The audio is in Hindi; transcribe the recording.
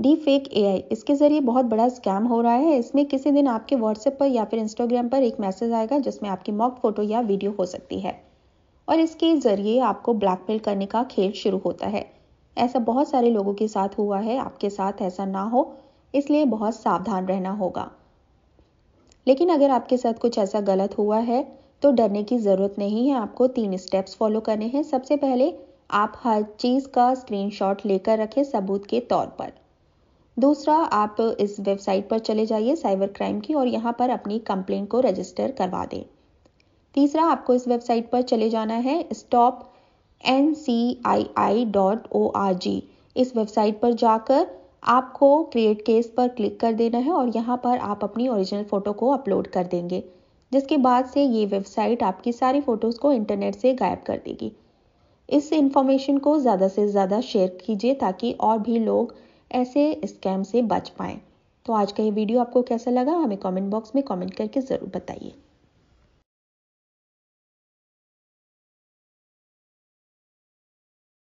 डी फेक ए इसके ज़रिए बहुत बड़ा स्कैम हो रहा है इसमें किसी दिन आपके व्हाट्सएप पर या फिर इंस्टाग्राम पर एक मैसेज आएगा जिसमें आपकी मॉक फोटो या वीडियो हो सकती है और इसके ज़रिए आपको ब्लैकमेल करने का खेल शुरू होता है ऐसा बहुत सारे लोगों के साथ हुआ है आपके साथ ऐसा ना हो इसलिए बहुत सावधान रहना होगा लेकिन अगर आपके साथ कुछ ऐसा गलत हुआ है तो डरने की ज़रूरत नहीं है आपको तीन स्टेप्स फॉलो करने हैं सबसे पहले आप हर चीज़ का स्क्रीनशॉट लेकर रखें सबूत के तौर पर दूसरा आप इस वेबसाइट पर चले जाइए साइबर क्राइम की और यहाँ पर अपनी कंप्लेंट को रजिस्टर करवा दें तीसरा आपको इस वेबसाइट पर चले जाना है stop N C I I dot O R G इस वेबसाइट पर जाकर आपको क्रिएट केस पर क्लिक कर देना है और यहाँ पर आप अपनी ओरिजिनल फ़ोटो को अपलोड कर देंगे जिसके बाद से ये वेबसाइट आपकी सारी फ़ोटोज़ को इंटरनेट से गायब कर देगी इस इंफॉर्मेशन को ज़्यादा से ज़्यादा शेयर कीजिए ताकि और भी लोग ऐसे स्कैम से बच पाएँ तो आज का ये वीडियो आपको कैसा लगा हमें कमेंट बॉक्स में कमेंट करके ज़रूर बताइए